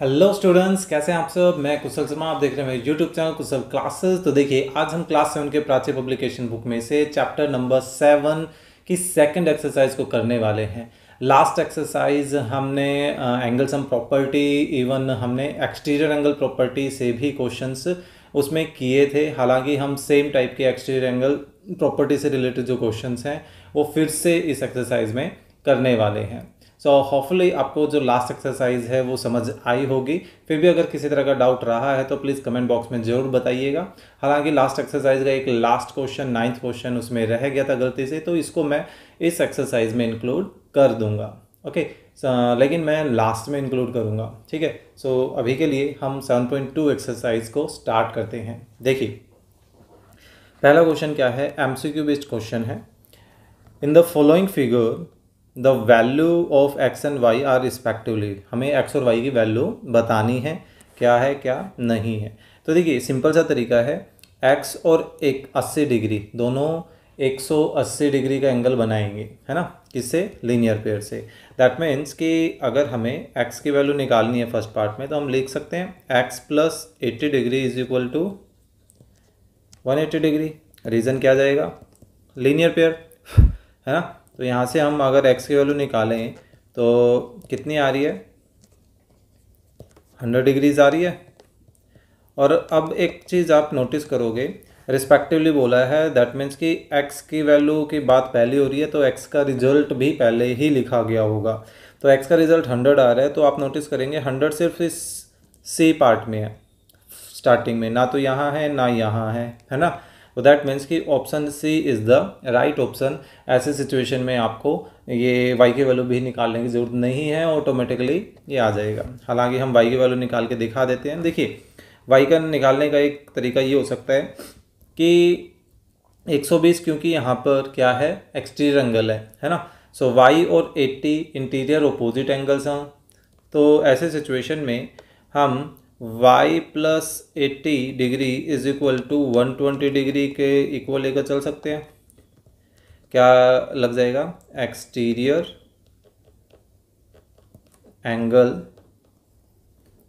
hello students कैसे हैं आप सब मैं कुशल शर्मा आप देख रहे हैं मेरे यूट्यूब चैनल कुशल क्लासेस तो देखिए आज हम क्लास सेवन के प्राची पब्लिकेशन बुक में से चैप्टर नंबर सेवन की सेकंड एक्सरसाइज को करने वाले हैं लास्ट एक्सरसाइज हमने एंगल सम प्रॉपर्टी इवन हमने एक्सटीरियर एंगल प्रॉपर्टी से भी क्वेश्चंस उसमें किए थे हालांकि हम सेम टाइप के एक्सटीरियर एंगल प्रॉपर्टी से रिलेटेड जो क्वेश्चन हैं वो फिर से इस एक्सरसाइज में करने वाले हैं सो so, होपफुली आपको जो लास्ट एक्सरसाइज है वो समझ आई होगी फिर भी अगर किसी तरह का डाउट रहा है तो प्लीज़ कमेंट बॉक्स में ज़रूर बताइएगा हालांकि लास्ट एक्सरसाइज का एक लास्ट क्वेश्चन नाइन्थ क्वेश्चन उसमें रह गया था गलती से तो इसको मैं इस एक्सरसाइज में इंक्लूड कर दूंगा ओके okay, so, लेकिन मैं लास्ट में इंक्लूड करूँगा ठीक है सो so, अभी के लिए हम सेवन एक्सरसाइज को स्टार्ट करते हैं देखिए पहला क्वेश्चन क्या है एम बेस्ड क्वेश्चन है in the following figure the value of X and Y are respectively हमें एक्स और वाई की वैल्यू बतानी है क्या है क्या नहीं है तो देखिए सिंपल सा तरीका है एक्स और एक अस्सी डिग्री दोनों एक सौ अस्सी डिग्री का एंगल बनाएंगे है ना किससे लीनियर पेयर से दैट मीन्स कि अगर हमें एक्स की वैल्यू निकालनी है फर्स्ट पार्ट में तो हम लिख सकते हैं X plus eighty degree is equal to one eighty degree reason क्या जाएगा लीनियर पेयर है ना तो यहाँ से हम अगर एक्स की वैल्यू निकालें तो कितनी आ रही है हंड्रेड डिग्रीज आ रही है और अब एक चीज़ आप नोटिस करोगे रिस्पेक्टिवली बोला है दैट मीन्स कि x की वैल्यू की बात पहले हो रही है तो x का रिजल्ट भी पहले ही लिखा गया होगा तो x का रिजल्ट 100 आ रहा है तो आप नोटिस करेंगे 100 सिर्फ इस सी पार्ट में है स्टार्टिंग में ना तो यहाँ है ना यहाँ है है ना तो दैट मीन्स कि option C is the right option ऐसे सिचुएशन में आपको ये वाई के वैल्यू भी निकालने की ज़रूरत नहीं है ऑटोमेटिकली ये आ जाएगा हालांकि हम वाई की वैल्यू निकाल के दिखा देते हैं देखिए वाई का निकालने का एक तरीका ये हो सकता है कि 120 क्योंकि यहाँ पर क्या है एक्सटीरियर एंगल है है ना सो so, वाई और 80 इंटीरियर ओपोजिट एंगल्स हैं तो ऐसे सिचुएशन में हम y plus eighty degree is equal to one twenty degree के इक्वल लेकर चल सकते हैं क्या लग जाएगा एक्सटीरियर एंगल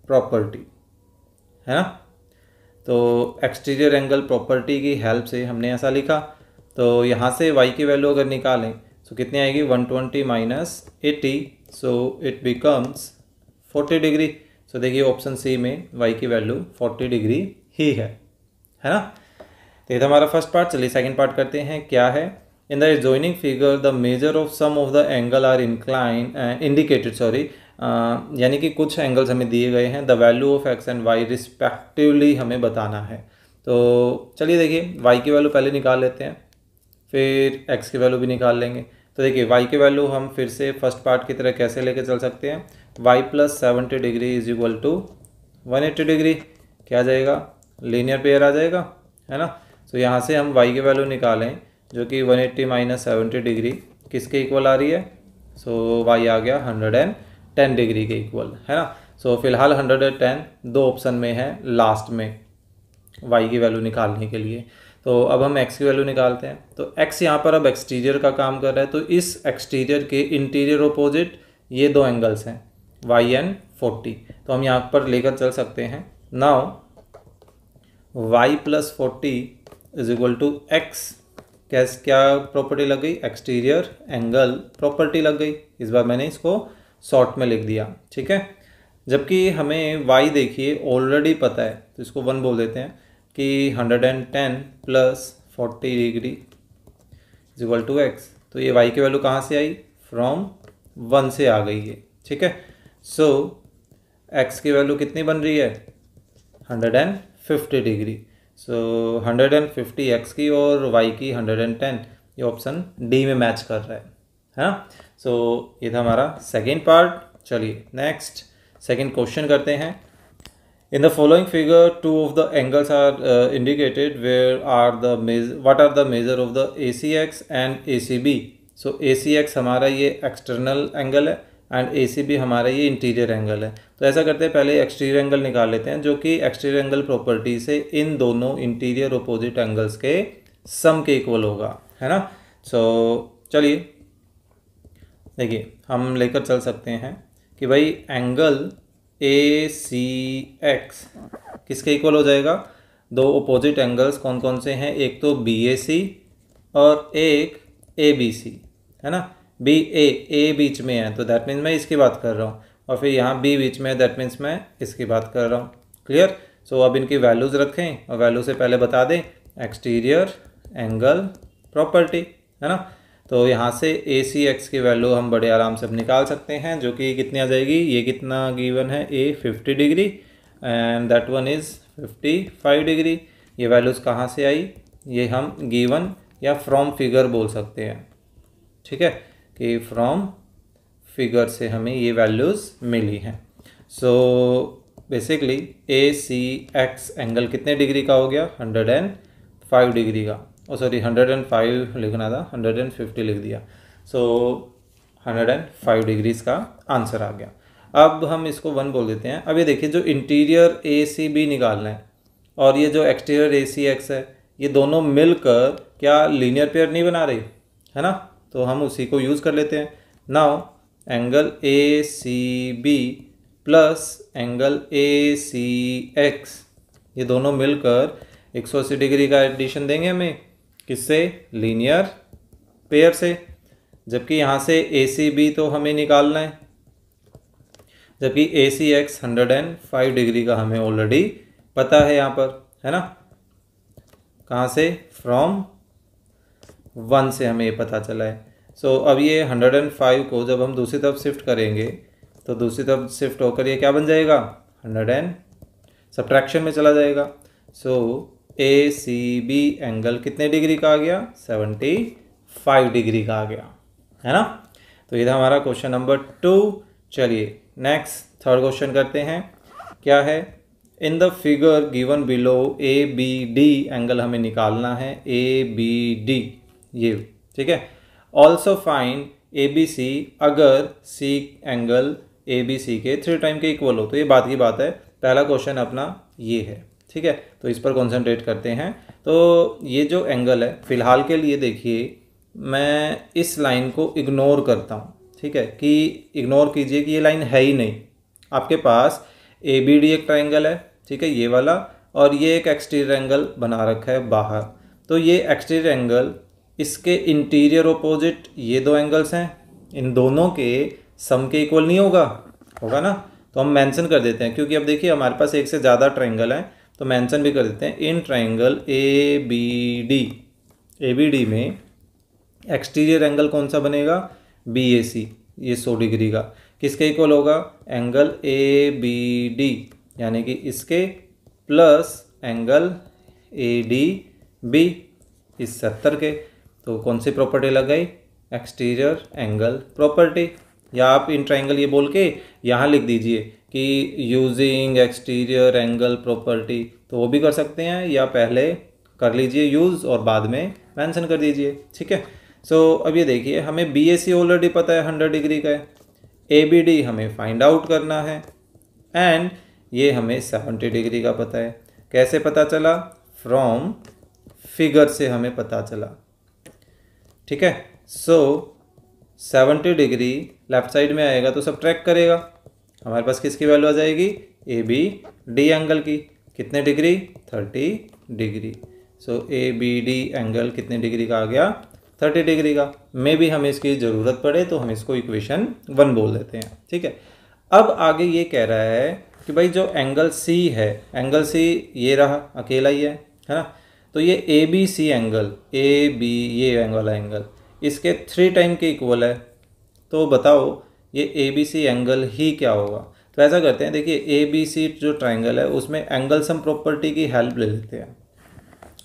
प्रॉपर्टी है ना तो एक्सटीरियर एंगल प्रॉपर्टी की हेल्प से हमने ऐसा लिखा तो यहाँ से y की वैल्यू अगर निकालें तो कितनी आएगी 120 twenty minus eighty so it becomes 40 degree तो देखिए ऑप्शन सी में वाई की वैल्यू फोर्टी डिग्री ही है है ना तो ये हमारा फर्स्ट पार्ट चलिए सेकेंड पार्ट करते हैं क्या है in the adjoining figure the measure of some of the angle are incline indicated sorry यानी कि कुछ एंगल्स हमें दिए गए हैं the value of X and Y respectively हमें बताना है तो चलिए देखिए वाई की वैल्यू पहले निकाल लेते हैं फिर एक्स की वैल्यू भी निकाल लेंगे तो देखिए वाई की वैल्यू हम फिर से फर्स्ट पार्ट की तरह कैसे लेके चल सकते हैं Y plus seventy degree is equal to one eighty degree क्या आ जाएगा लीनियर पेयर आ जाएगा है ना तो यहाँ से हम वाई की वैल्यू निकालें जो कि one eighty minus seventy degree किसके इक्वल आ रही है सो so, वाई आ गया हंड्रेड एंड टेन डिग्री के इक्वल है ना सो so, फिलहाल हंड्रेड एंड टेन दो ऑप्शन में है लास्ट में वाई की वैल्यू निकालने के लिए तो अब हम एक्स की वैल्यू निकालते हैं तो एक्स यहाँ पर अब एक्सटीरियर का काम कर रहा है तो इस एक्सटीरियर के इंटीरियर ओपोजिट ये दो एंगल्स हैं वाई एन फोर्टी तो हम यहाँ पर लेकर चल सकते हैं now Y plus forty is equal to X कैस क्या प्रॉपर्टी लग गई एक्सटीरियर एंगल प्रॉपर्टी लग गई इस बार मैंने इसको शॉर्ट में लिख दिया ठीक है जबकि हमें वाई देखिए ऑलरेडी पता है तो इसको वन बोल देते हैं कि hundred and ten plus forty degree is equal to X तो ये वाई की वैल्यू कहाँ से आई फ्रॉम वन से आ गई है ठीक है सो एक्स की वैल्यू कितनी बन रही है hundred and fifty degree so hundred and fifty X की और वाई की हंड्रेड एंड टेन ये ऑप्शन डी में मैच कर रहा है हाँ ना सो ये था हमारा सेकेंड पार्ट चलिए नेक्स्ट सेकेंड क्वेश्चन करते हैं in the following figure two of the angles are indicated where are the measure what are the measure of the A C X and A C B so A C X हमारा ये external angle है and A C भी हमारा ये interior angle है तो ऐसा करते हैं पहले एक्सटीरियर एंगल निकाल लेते हैं जो कि एक्सटीरियर एंगल प्रॉपर्टी से इन दोनों इंटीरियर अपोजिट एंगल्स के सम के इक्वल होगा है ना सो so, चलिए देखिए हम लेकर चल सकते हैं कि भाई एंगल ए सी एक्स किसके इक्वल हो जाएगा दो अपोजिट एंगल्स कौन कौन से हैं एक तो बी ए सी और एक ए बी सी है ना बी ए ए बीच में है तो दैट मीन्स मैं इसकी बात कर रहा हूँ और फिर यहाँ बी बीच में है दैट मीन्स मैं इसकी बात कर रहा हूँ क्लियर सो अब इनकी वैल्यूज़ रखें और वैल्यू से पहले बता दें एक्सटीरियर एंगल प्रॉपर्टी है ना तो यहाँ से ए सी एक्स की वैल्यू हम बड़े आराम से निकाल सकते हैं जो कि कितनी आ जाएगी ये कितना गिवन है A fifty degree and that one is fifty five degree ये वैल्यूज़ कहाँ से आई ये हम गिवन या फ्रॉम फिगर बोल सकते हैं ठीक है कि फ्रॉम फिगर से हमें ये वैल्यूज़ मिली हैं so basically A C X angle कितने डिग्री का हो गया हंड्रेड एंड फाइव डिग्री का और सॉरी हंड्रेड एंड फाइव लिखना था हंड्रेड एंड फिफ्टी लिख दिया so hundred and five degrees का आंसर आ गया अब हम इसको वन बोल देते हैं अब ये देखिए जो इंटीरियर ए सी बी निकालना है और ये जो एक्सटीरियर ए सी एक्स है ये दोनों मिलकर क्या लीनियर पेयर नहीं बना रही है ना तो हम उसी को यूज़ कर लेते हैं now angle A C B plus angle A C X ये दोनों मिलकर 180 डिग्री का एडिशन देंगे हमें किससे लीनियर पेयर से जबकि यहाँ से ए सी बी तो हमें निकालना है जबकि A C X hundred and five degree का हमें ऑलरेडी पता है यहाँ पर है ना कहाँ से फ्रॉम वन से हमें ये पता चला है सो so, अब ये हंड्रेड एंड फाइव को जब हम दूसरी तरफ शिफ्ट करेंगे तो दूसरी तरफ शिफ्ट होकर ये क्या बन जाएगा हंड्रेड एंड सब्ट्रैक्शन में चला जाएगा so A C B angle कितने डिग्री का आ गया सेवेंटी फाइव डिग्री का आ गया है ना तो ये था हमारा क्वेश्चन नंबर टू चलिए नेक्स्ट थर्ड क्वेश्चन करते हैं क्या है in the figure given below A B D angle हमें निकालना है ए बी डी ये ठीक है also find A B C अगर सी एंगल ए बी सी के थ्री टाइम के इक्वल हो तो ये बात की बात है पहला क्वेश्चन अपना ये है ठीक है तो इस पर कॉन्सेंट्रेट करते हैं तो ये जो एंगल है फिलहाल के लिए देखिए मैं इस लाइन को इग्नोर करता हूँ ठीक है कि इग्नोर कीजिए कि ये लाइन है ही नहीं आपके पास ए बी डी एक ट्राइंगल है ठीक है ये वाला और ये एक एक्सटीरियर एंगल बना रखा है बाहर तो ये एक्सटीरियर एंगल इसके इंटीरियर ऑपोजिट ये दो एंगल्स हैं इन दोनों के सम के इक्वल नहीं होगा होगा ना तो हम मेंशन कर देते हैं क्योंकि अब देखिए हमारे पास एक से ज़्यादा ट्राइंगल हैं तो मेंशन भी कर देते हैं in triangle A B D A B D में एक्सटीरियर एंगल कौन सा बनेगा बी ए सी ये सौ डिग्री का किसके इक्वल होगा एंगल ए बी डी यानी कि इसके plus angle A D B इस सत्तर के तो कौन सी प्रॉपर्टी लगाई एक्सटीरियर एंगल प्रॉपर्टी या आप इन ट्राइंगल ये बोल के यहाँ लिख दीजिए कि यूजिंग एक्सटीरियर एंगल प्रॉपर्टी तो वो भी कर सकते हैं या पहले कर लीजिए यूज़ और बाद में मैंसन कर दीजिए ठीक है सो so, अब ये देखिए हमें बी एस सी ऑलरेडी पता है हंड्रेड डिग्री का है ए बी डी हमें फाइंड आउट करना है एंड ये हमें सेवेंटी डिग्री का पता है कैसे पता चला फ्रॉम फिगर से हमें पता चला ठीक है so seventy degree left side में आएगा तो सब ट्रैक करेगा हमारे पास किसकी वैल्यू आ जाएगी ए बी डी एंगल की कितने degree thirty degree so A B D angle कितने डिग्री का आ गया थर्टी डिग्री का मे भी हमें इसकी ज़रूरत पड़े तो हम इसको इक्वेशन वन बोल देते हैं ठीक है अब आगे ये कह रहा है कि भाई जो एंगल सी है एंगल सी ये रहा अकेला ही है है ना तो ये A B C angle A B ये एंगल एंगल इसके थ्री टाइम के इक्वल है तो बताओ ये ए बी सी एंगल ही क्या होगा तो ऐसा करते हैं देखिए ए बी सी जो ट्राइंगल है उसमें एंगल सम प्रॉपर्टी की हेल्प ले लेते हैं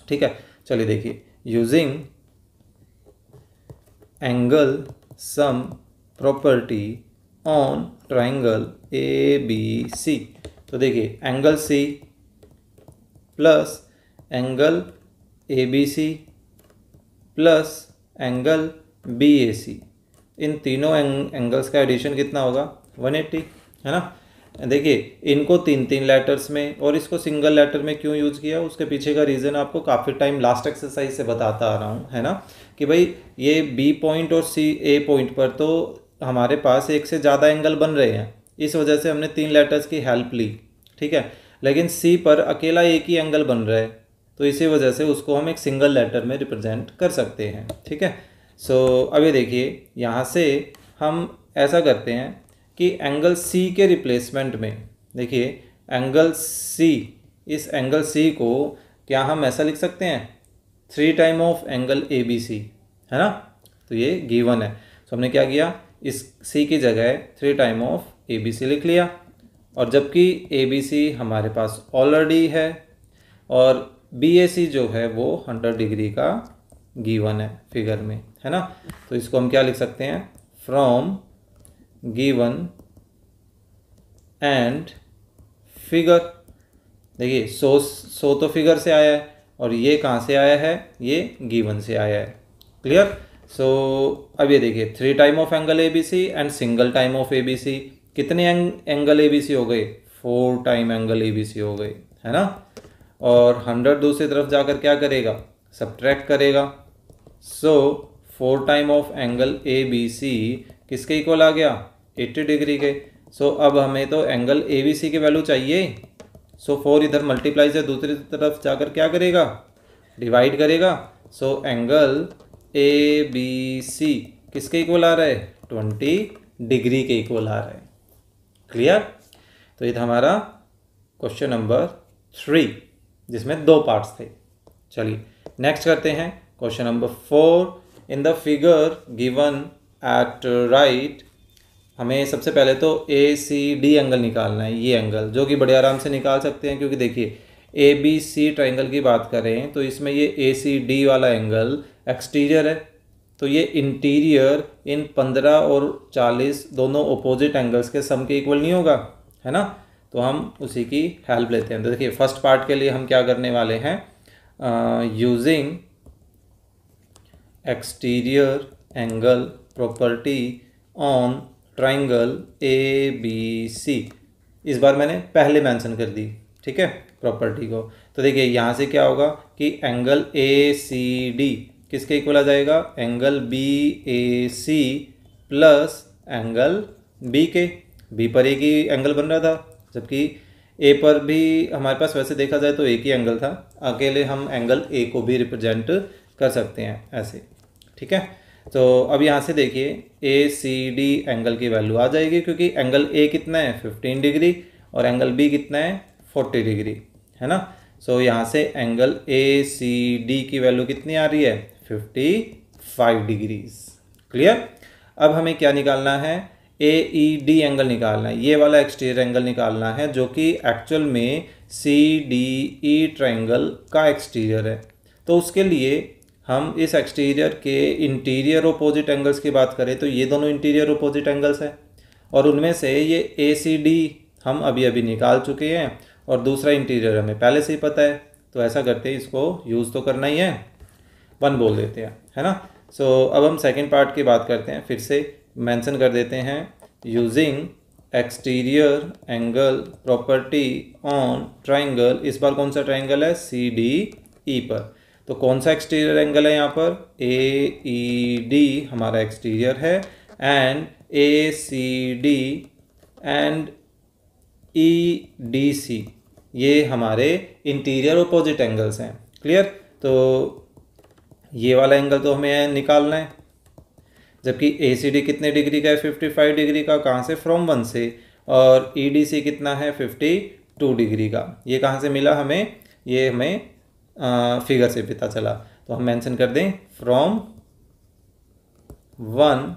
ठीक है चलिए देखिए using angle sum property on triangle A B C तो देखिए angle C plus angle A B C plus angle B A C इन तीनों एंग, एंगल्स का एडिशन कितना होगा 180 है ना देखिए इनको तीन तीन लेटर्स में और इसको सिंगल लेटर में क्यों यूज़ किया उसके पीछे का रीज़न आपको काफ़ी टाइम लास्ट एक्सरसाइज से बताता आ रहा हूँ है ना कि भाई ये बी पॉइंट और सी ए पॉइंट पर तो हमारे पास एक से ज़्यादा एंगल बन रहे हैं इस वजह से हमने तीन लेटर्स की हेल्प ली ठीक है लेकिन सी पर अकेला एक ही एंगल बन रहा है तो इसी वजह से उसको हम एक सिंगल लेटर में रिप्रेजेंट कर सकते हैं ठीक है सो so, अभी देखिए यहाँ से हम ऐसा करते हैं कि एंगल सी के रिप्लेसमेंट में देखिए एंगल सी इस एंगल सी को क्या हम ऐसा लिख सकते हैं three time of angle A B C है ना तो ये गिवन है सो so, हमने क्या किया इस सी की जगह three time of A B C लिख लिया और जबकि ए बी सी हमारे पास ऑलरेडी है और बी जो है वो हंड्रेड डिग्री का गीवन है फिगर में है ना तो इसको हम क्या लिख सकते हैं फ्रॉम गीवन एंड फिगर देखिए सो सो तो फिगर से आया है और ये कहाँ से आया है ये गीवन से आया है क्लियर सो so, अब ये देखिए three time of angle A B C and single time of A B C कितने एंगल ए बी सी हो गए four time angle A B C हो गए है ना और हंड्रेड दूसरी तरफ जाकर क्या करेगा सब्ट्रैक्ट करेगा so four time of angle A B C किसके इक्वल आ गया एट्टी डिग्री के सो so, अब हमें तो एंगल ए बी सी की वैल्यू चाहिए सो so, फोर इधर मल्टीप्लाई से दूसरी तरफ जाकर क्या करेगा डिवाइड करेगा so so, angle A B C किसके इक्वल आ रहा है ट्वेंटी डिग्री के इक्वल आ रहा है क्लियर तो ये था हमारा क्वेश्चन नंबर थ्री जिसमें दो पार्ट्स थे चलिए नेक्स्ट करते हैं question number four in the figure given at right हमें सबसे पहले तो ए सी डी एंगल निकालना है ये एंगल जो कि बड़े आराम से निकाल सकते हैं क्योंकि देखिए ए बी सी ट्राइंगल की बात करें तो इसमें ये ए सी डी वाला एंगल एक्सटीरियर है तो ये इंटीरियर इन पंद्रह और चालीस दोनों ओपोजिट एंगल्स के सम के इक्वल नहीं होगा है ना तो हम उसी की हेल्प लेते हैं तो देखिए फर्स्ट पार्ट के लिए हम क्या करने वाले हैं using exterior angle property on triangle A B C इस बार मैंने पहले मेंशन कर दी ठीक है प्रॉपर्टी को तो देखिए यहाँ से क्या होगा कि एंगल ए सी डी किसके इक्वल आ जाएगा angle B A C plus angle B के बी पर एक ही एंगल बन रहा था जबकि ए पर भी हमारे पास वैसे देखा जाए तो एक ही एंगल था अकेले हम एंगल ए को भी रिप्रेजेंट कर सकते हैं ऐसे ठीक है तो अब यहाँ से देखिए ए सी डी एंगल की वैल्यू आ जाएगी क्योंकि एंगल ए कितना है फिफ्टीन डिग्री और एंगल बी कितना है फोर्टी डिग्री है ना सो so, यहाँ से एंगल ए सी डी की वैल्यू कितनी आ रही है फिफ्टी फाइव डिग्रीज क्लियर अब हमें क्या निकालना है ए ई डी एंगल निकालना है ये वाला एक्सटीरियर एंगल निकालना है जो कि एक्चुअल में सी डी ई ट्रायंगल का एक्सटीरियर है तो उसके लिए हम इस एक्सटीरियर के इंटीरियर ओपोजिट एंगल्स की बात करें तो ये दोनों इंटीरियर ओपोजिट एंगल्स हैं और उनमें से ये ए सी डी हम अभी अभी निकाल चुके हैं और दूसरा इंटीरियर हमें पहले से ही पता है तो ऐसा करते हैं इसको यूज़ तो करना ही है वन बोल देते हैं है ना सो so, अब हम सेकेंड पार्ट की बात करते हैं फिर से मेंशन कर देते हैं using exterior angle property on triangle इस बार कौन सा ट्राइंगल है सी डी ई पर तो कौन सा एक्सटीरियर एंगल है यहाँ पर ए ई डी हमारा एक्सटीरियर है and A C D and E D C ये हमारे इंटीरियर ओपोजिट एंगल्स हैं क्लियर तो ये वाला एंगल तो हमें निकालना है जबकि ए सी डी कितने डिग्री का है फिफ्टी फाइव डिग्री का कहाँ से फ्रॉम वन से और ई डी सी कितना है फिफ्टी टू डिग्री का ये कहाँ से मिला हमें ये हमें आ, फिगर से पता चला तो हम मेंशन कर दें फ्रॉम वन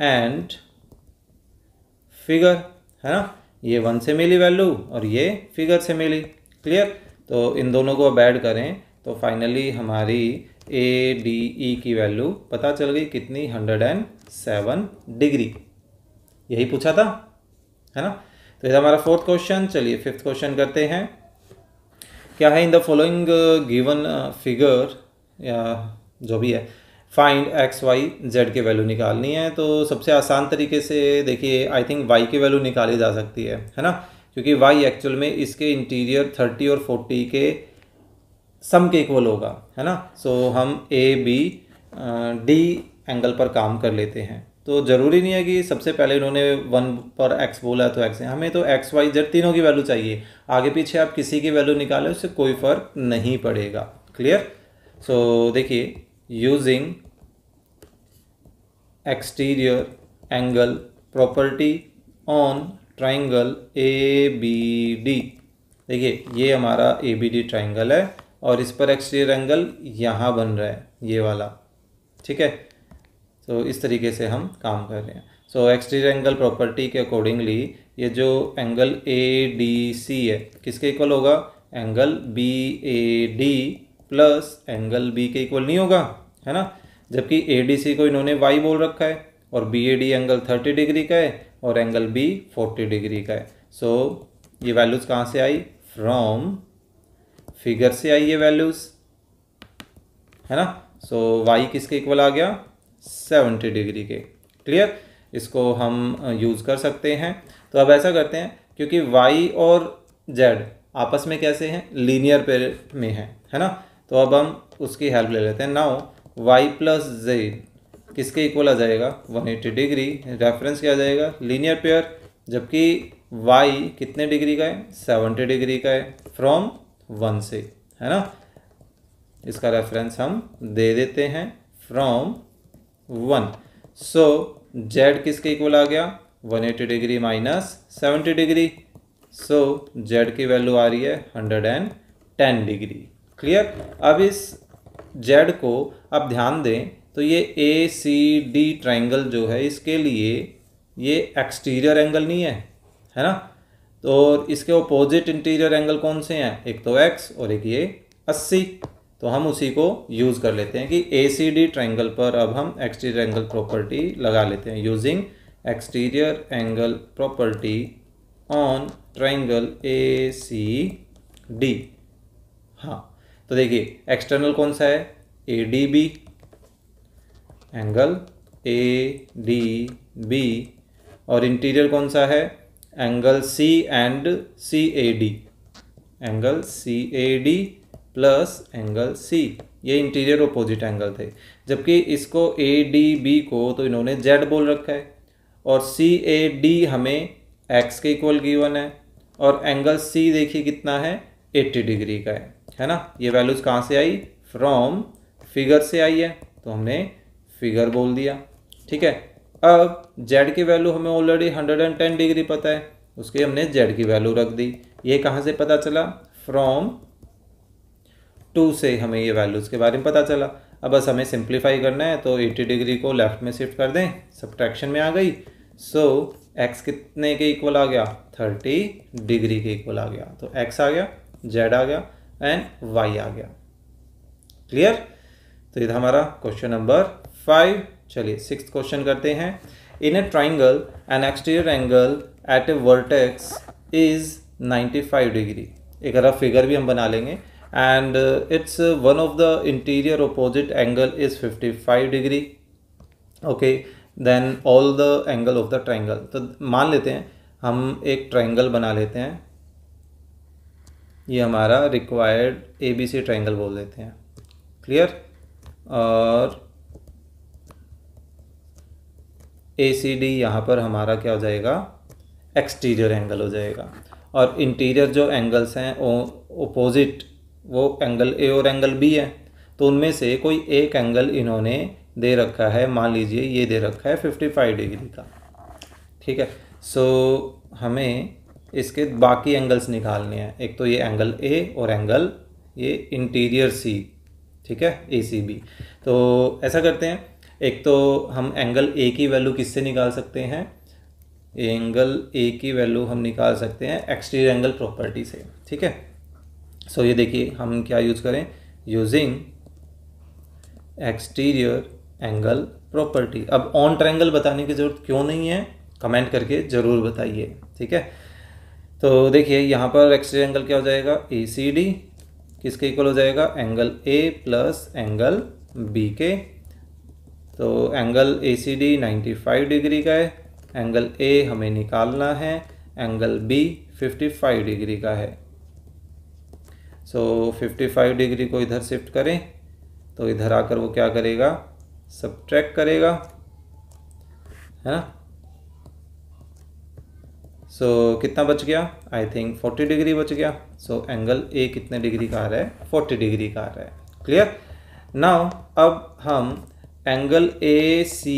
एंड फिगर है ना ये वन से मिली वैल्यू और ये फिगर से मिली क्लियर तो इन दोनों को अब ऐड करें तो फाइनली हमारी ए डी ई की वैल्यू पता चल गई कितनी हंड्रेड एंड सेवन डिग्री यही पूछा था है ना तो ये हमारा फोर्थ क्वेश्चन चलिए फिफ्थ क्वेश्चन करते हैं क्या है in the following given figure या जो भी है फाइंड एक्स वाई जेड की वैल्यू निकालनी है तो सबसे आसान तरीके से देखिए आई थिंक वाई की वैल्यू निकाली जा सकती है है ना क्योंकि वाई एक्चुअल में इसके इंटीरियर थर्टी और फोर्टी के सम के इक्वल होगा है ना सो so, हम ए बी डी एंगल पर काम कर लेते हैं तो ज़रूरी नहीं है कि सबसे पहले इन्होंने वन पर एक्स बोला तो एक्स है हमें तो एक्स वाई जेड तीनों की वैल्यू चाहिए आगे पीछे आप किसी की वैल्यू निकालें उससे कोई फ़र्क नहीं पड़ेगा क्लियर सो so, देखिए using exterior angle property on triangle A B D देखिए ये हमारा ए बी डी ट्राइंगल है और इस पर एक्सटीरियर एंगल यहाँ बन रहा है ये वाला ठीक है तो इस तरीके से हम काम कर रहे हैं सो एक्सटीरियर एंगल प्रॉपर्टी के अकॉर्डिंगली ये जो एंगल ए डी सी है किसके इक्वल होगा angle B A D plus angle B के इक्वल नहीं होगा है ना जबकि ए डी सी को इन्होंने वाई बोल रखा है और B A D angle thirty degree का है और एंगल बी फोर्टी डिग्री का है सो so, ये वैल्यूज़ कहाँ से आई फ्रॉम फिगर से आई ये वैल्यूज़ है ना सो so, वाई किसके इक्वल आ गया सेवेंटी डिग्री के क्लियर इसको हम यूज़ uh, कर सकते हैं तो अब ऐसा करते हैं क्योंकि वाई और जेड आपस में कैसे हैं लीनियर पेयर में है है ना तो अब हम उसकी हेल्प ले लेते हैं नाउ वाई प्लस जेड किसके इक्वल आ जाएगा 180 डिग्री रेफरेंस क्या आ जाएगा लीनियर पेयर जबकि वाई कितने डिग्री का है 70 डिग्री का है फ्रॉम वन से है ना इसका रेफरेंस हम दे देते हैं फ्रॉम वन सो जेड किसके इक्वल आ गया 180 degree minus seventy degree so Z की वैल्यू आ रही है 110 डिग्री क्लियर अब इस जेड को आप ध्यान दें तो ये ए सी डी ट्राइंगल जो है इसके लिए ये एक्सटीरियर एंगल नहीं है है ना तो इसके ओपोजिट इंटीरियर एंगल कौन से हैं एक तो एक्स और एक ये अस्सी तो हम उसी को यूज़ कर लेते हैं कि ए सी डी ट्राइंगल पर अब हम एक्सटीरियर एंगल प्रॉपर्टी लगा लेते हैं using exterior angle property on triangle A C D हाँ तो देखिए एक्सटर्नल कौन सा है A D B angle A D B और इंटीरियर कौन सा है angle C and CAD angle C A D plus angle C ये इंटीरियर ऑपोजिट एंगल थे जबकि इसको ए डी बी को तो इन्होंने जेड बोल रखा है और सी ए डी हमें एक्स के इक्वल गिवन है और एंगल सी देखिए कितना है 80 डिग्री का है है ना ये वैल्यूज कहाँ से आई फ्रॉम फिगर से आई है तो हमने फिगर बोल दिया ठीक है अब जेड की वैल्यू हमें already hundred and ten degree पता है उसके हमने जेड की वैल्यू रख दी ये कहाँ से पता चला फ्रॉम टू से हमें ये वैल्यूज़ के बारे में पता चला अब बस हमें सिंप्लीफाई करना है तो 80 डिग्री को लेफ्ट में शिफ्ट कर दें सब्ट्रैक्शन में आ गई सो so, एक्स कितने के इक्वल आ गया थर्टी डिग्री के इक्वल आ गया तो एक्स आ गया जेड आ गया एंड वाई आ गया क्लियर तो ये था हमारा क्वेश्चन नंबर फाइव चलिए सिक्स क्वेश्चन करते हैं in a triangle an exterior angle at a vertex is 95 degree एक अगर फिगर भी हम बना लेंगे and it's one of the interior opposite angle is 55 degree okay then all the angle of the triangle तो मान लेते हैं हम एक ट्राइंगल बना लेते हैं ये हमारा required A B C triangle बोल देते हैं क्लियर और ए सी डी यहाँ पर हमारा क्या हो जाएगा एक्सटीरियर एंगल हो जाएगा और इंटीरियर जो एंगल्स हैं ओपोजिट वो एंगल ए और एंगल बी है तो उनमें से कोई एक एंगल इन्होंने दे रखा है मान लीजिए ये दे रखा है फिफ्टी फाइव डिग्री का ठीक है सो so, हमें इसके बाकी एंगल्स निकालने हैं एक तो ये एंगल ए और एंगल ये इंटीरियर सी ठीक है ए सी बी तो ऐसा करते हैं एक तो हम एंगल ए की वैल्यू किससे निकाल सकते हैं एंगल ए की वैल्यू हम निकाल सकते हैं एक्सटीरियर एंगल प्रॉपर्टी से ठीक है सो ये देखिए हम क्या यूज़ करें यूजिंग एक्सटीरियर एंगल प्रॉपर्टी अब ऑन ट्रायंगल बताने की ज़रूरत क्यों नहीं है कमेंट करके ज़रूर बताइए ठीक है तो देखिए यहाँ पर एक्सटीरियर एंगल क्या हो जाएगा ए सी डी किसके इक्वल हो जाएगा angle A plus angle B के तो angle A C D ninety five degree का है एंगल ए हमें निकालना है angle B fifty five degree का है सो फिफ्टी फाइव डिग्री को इधर शिफ्ट करें तो इधर आकर वो क्या करेगा सब करेगा है ना सो so, कितना बच गया आई थिंक फोर्टी डिग्री बच गया सो so, एंगल ए कितने डिग्री का आ रहा है फोर्टी डिग्री का आ रहा है क्लियर नाउ अब हम एंगल ए सी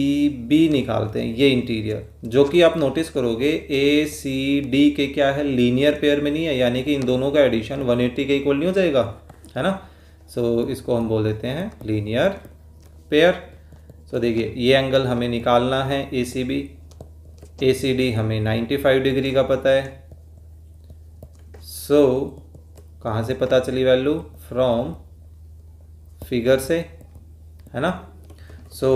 बी निकालते हैं ये इंटीरियर जो कि आप नोटिस करोगे ए सी डी के क्या है लीनियर पेयर में नहीं है यानी कि इन दोनों का एडिशन 180 के इक्वल नहीं हो जाएगा है ना सो so, इसको हम बोल देते हैं लीनियर पेयर सो so, देखिए ये एंगल हमें निकालना है ए C B A C D हमें 95 डिग्री का पता है सो so, कहाँ से पता चली वैल्यू फ्रॉम फिगर से है ना so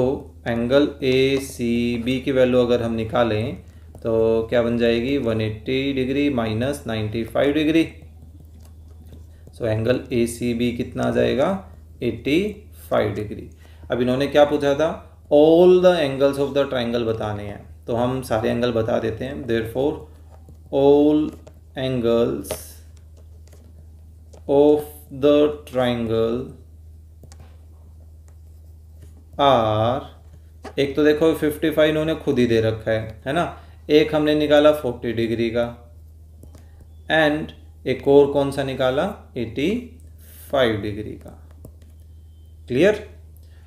angle A C B की वैल्यू अगर हम निकालें तो क्या बन जाएगी 180 degree minus 95 degree so angle A C B कितना आ जाएगा 85 डिग्री अब इन्होंने क्या पूछा था all the angles of the triangle बताने हैं तो हम सारे एंगल बता देते हैं therefore all angles of the triangle are एक तो देखो फिफ्टी फाइव इन्होंने खुद ही दे रखा है है ना एक हमने निकाला फोर्टी डिग्री का एंड एक और कौन सा निकाला एटी फाइव डिग्री का क्लियर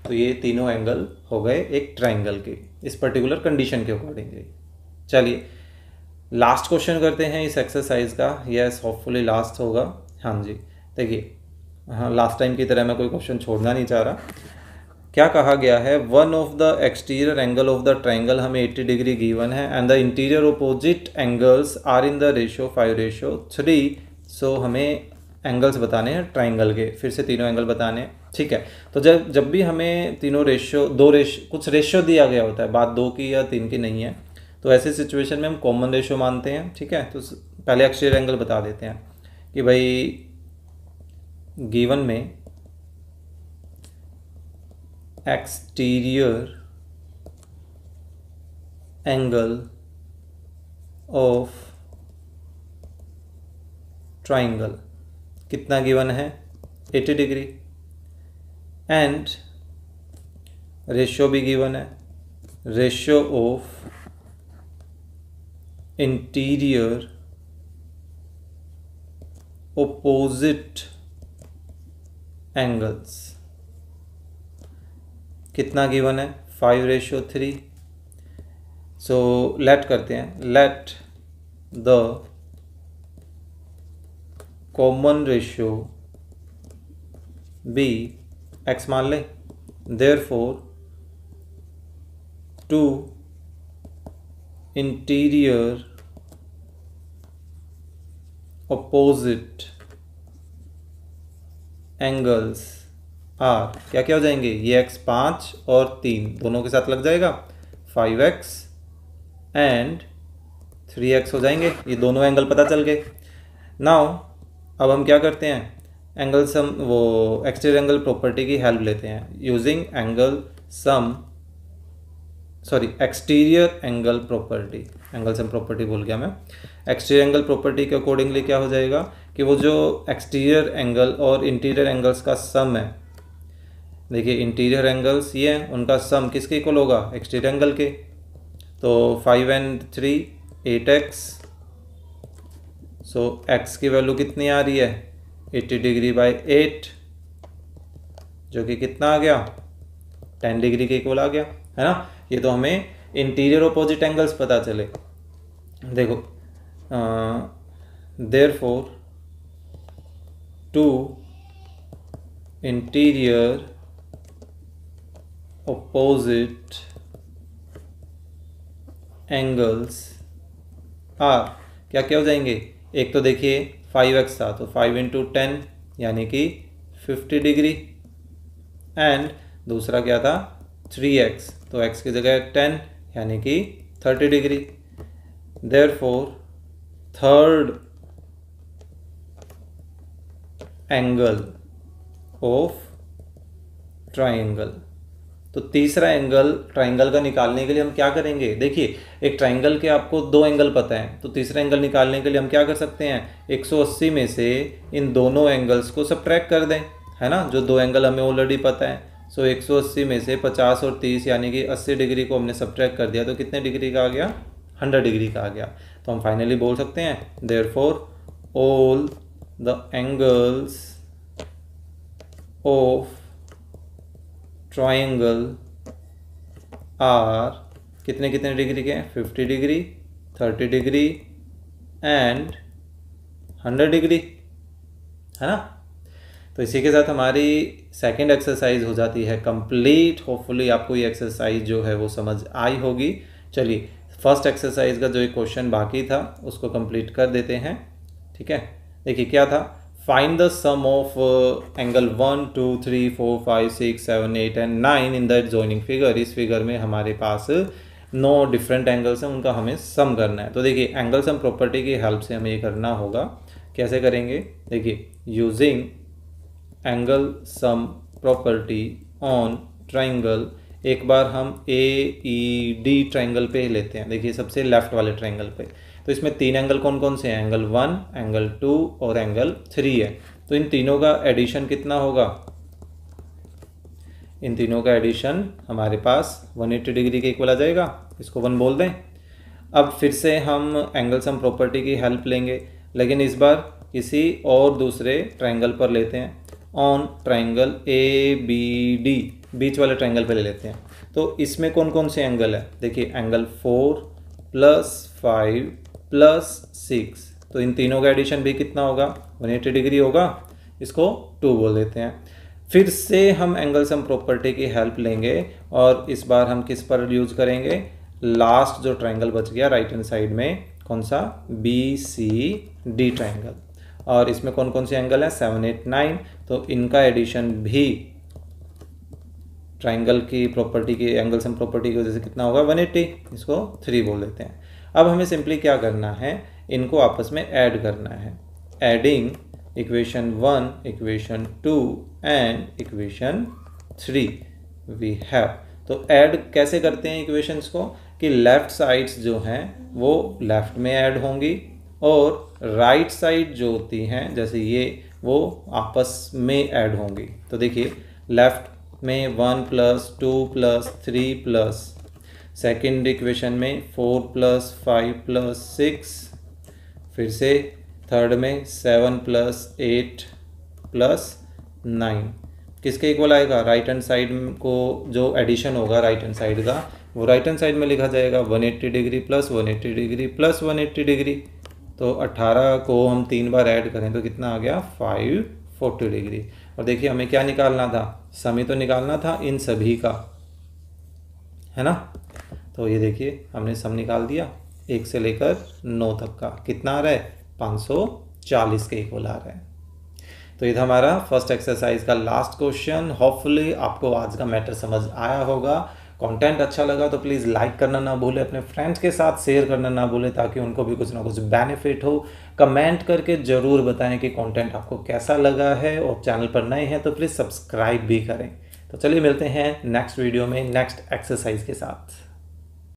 तो ये तीनों एंगल हो गए एक ट्राइंगल के इस पर्टिकुलर कंडीशन के अकॉर्डिंग चलिए लास्ट क्वेश्चन करते हैं इस एक्सरसाइज का यस होपफुली लास्ट होगा हाँ जी देखिए हाँ लास्ट टाइम की तरह मैं कोई क्वेश्चन छोड़ना नहीं चाह रहा क्या कहा गया है one of the exterior angle of the triangle हमें 80 डिग्री गिवन है and the interior opposite angles are in the ratio five ratio three so हमें एंगल्स बताने हैं ट्राइंगल के फिर से तीनों एंगल बताने हैं ठीक है तो जब जब भी हमें तीनों रेशियो दो रेश कुछ रेशियो दिया गया होता है बात दो की या तीन की नहीं है तो ऐसे सिचुएशन में हम कॉमन रेशियो मानते हैं ठीक है तो पहले एक्सटीरियर एंगल बता देते हैं कि भाई गिवन में exterior angle of ट्राइंगल कितना गिवन है 80 डिग्री एंड रेशियो भी गिवन है ratio of interior opposite angles कितना गिवन है five ratio three so let करते हैं let the common ratio be x मान ले therefore two interior opposite angles are हाँ, क्या क्या हो जाएंगे ये एक्स पाँच और तीन दोनों के साथ लग जाएगा five x and three x हो जाएंगे ये दोनों एंगल पता चल गए नाउ अब हम क्या करते हैं एंगल सम वो एक्सटेर एंगल प्रॉपर्टी की हेल्प लेते हैं using angle sum sorry exterior angle property angle sum property बोल गया मैं एक्सटीरियर एंगल प्रॉपर्टी के अकॉर्डिंगली क्या हो जाएगा कि वो जो एक्सटीरियर एंगल और इंटीरियर एंगल्स का सम है देखिए इंटीरियर एंगल्स ये हैं उनका सम किसके इक्वल होगा एक्सटीरियर एंगल के तो five and three eight x so x की वैल्यू कितनी आ रही है एट्टी डिग्री बाई एट जो कि कितना आ गया टेन डिग्री के इक्वल आ गया है ना ये तो हमें इंटीरियर ओपोजिट एंगल्स पता चले देखो therefore two interior opposite angles are हाँ, क्या क्या हो जाएंगे एक तो देखिए फाइव एक्स था तो फाइव इंटू टेन यानी कि फिफ्टी डिग्री एंड दूसरा क्या था थ्री एक्स तो एक्स की जगह टेन यानी कि thirty degree therefore third angle of triangle तो तीसरा एंगल ट्राइंगल का निकालने के लिए हम क्या करेंगे देखिए एक ट्राइंगल के आपको दो एंगल पता है तो तीसरा एंगल निकालने के लिए हम क्या कर सकते हैं 180 में से इन दोनों एंगल्स को सब्ट्रैक्ट कर दें है ना जो दो एंगल हमें ऑलरेडी पता है सो 180 में से 50 और 30 यानी कि 80 डिग्री को हमने सब्ट्रैक्ट कर दिया तो कितने डिग्री का आ गया हंड्रेड डिग्री का आ गया तो हम फाइनली बोल सकते हैं therefore all the angles of triangle are कितने कितने डिग्री के हैं fifty degree thirty degree and hundred degree है ना तो इसी के साथ हमारी सेकेंड एक्सरसाइज हो जाती है कंप्लीट होपफुली आपको ये एक्सरसाइज जो है वो समझ आई होगी चलिए फर्स्ट एक्सरसाइज का जो एक क्वेश्चन बाकी था उसको कंप्लीट कर देते हैं ठीक है देखिए क्या था find the sum of uh, angle 1 2 3 4 5 6 7 8 and 9 in the adjoining figure इस फिगर में हमारे पास नौ डिफरेंट एंगल्स हैं उनका हमें सम करना है तो देखिए एंगल सम प्रॉपर्टी की हेल्प से हमें ये करना होगा कैसे करेंगे देखिए using angle sum property on triangle एक बार हम ए ई डी ट्राइंगल पे लेते हैं देखिए सबसे लेफ्ट वाले ट्राइंगल पे तो इसमें तीन एंगल कौन कौन से हैं एंगल वन एंगल टू और एंगल थ्री है तो इन तीनों का एडिशन कितना होगा इन तीनों का एडिशन हमारे पास 180 डिग्री के इक्वल आ जाएगा इसको वन बोल दें अब फिर से हम एंगल सम प्रॉपर्टी की हेल्प लेंगे लेकिन इस बार किसी और दूसरे ट्राइंगल पर लेते हैं on triangle A B D बीच वाले ट्राइंगल पर ले लेते हैं तो इसमें कौन कौन से एंगल है देखिए angle four plus five plus six तो इन तीनों का एडिशन भी कितना होगा 180 डिग्री होगा इसको टू बोल देते हैं फिर से हम एंगल सम प्रॉपर्टी की हेल्प लेंगे और इस बार हम किस पर यूज करेंगे लास्ट जो ट्राइंगल बच गया राइट हैंड साइड में कौन सा बी सी डी ट्राइंगल और इसमें कौन कौन से एंगल हैं सेवन एट नाइन तो इनका एडिशन भी ट्राइंगल की प्रॉपर्टी की एंगल सम प्रॉपर्टी की वजह से कितना होगा 180 इसको थ्री बोल देते हैं अब हमें सिंपली क्या करना है इनको आपस में ऐड करना है adding equation one equation two and equation three we have तो ऐड कैसे करते हैं इक्वेशंस को कि लेफ़्ट साइड्स जो हैं वो लेफ़्ट में ऐड होंगी और राइट right साइड जो होती हैं जैसे ये वो आपस में ऐड होंगी तो देखिए लेफ़्ट में one plus two plus three plus second equation में four plus five plus six फिर से थर्ड में seven plus eight plus nine किसके इक्वल आएगा राइट हैंड साइड को जो एडिशन होगा राइट हैंड साइड का वो राइट हैंड साइड में लिखा जाएगा one eighty degree plus one eighty degree plus one eighty degree तो अट्ठारह को हम तीन बार ऐड करें तो कितना आ गया फाइव फोर्टी डिग्री और देखिए हमें क्या निकालना था समय तो निकालना था इन सभी का है ना तो ये देखिए हमने सब निकाल दिया एक से लेकर नौ तक का कितना आ रहा है पाँच सौ चालीस के इक्वल आ रहा है तो ये था हमारा फर्स्ट एक्सरसाइज का लास्ट क्वेश्चन होपफुली आपको आज का मैटर समझ आया होगा कंटेंट अच्छा लगा तो प्लीज़ लाइक करना ना भूले अपने फ्रेंड्स के साथ शेयर करना ना भूले ताकि उनको भी कुछ ना कुछ बेनिफिट हो कमेंट करके ज़रूर बताएं कि कंटेंट आपको कैसा लगा है और चैनल पर नए हैं तो प्लीज़ सब्सक्राइब भी करें तो चलिए मिलते हैं नेक्स्ट वीडियो में नेक्स्ट एक्सरसाइज के साथ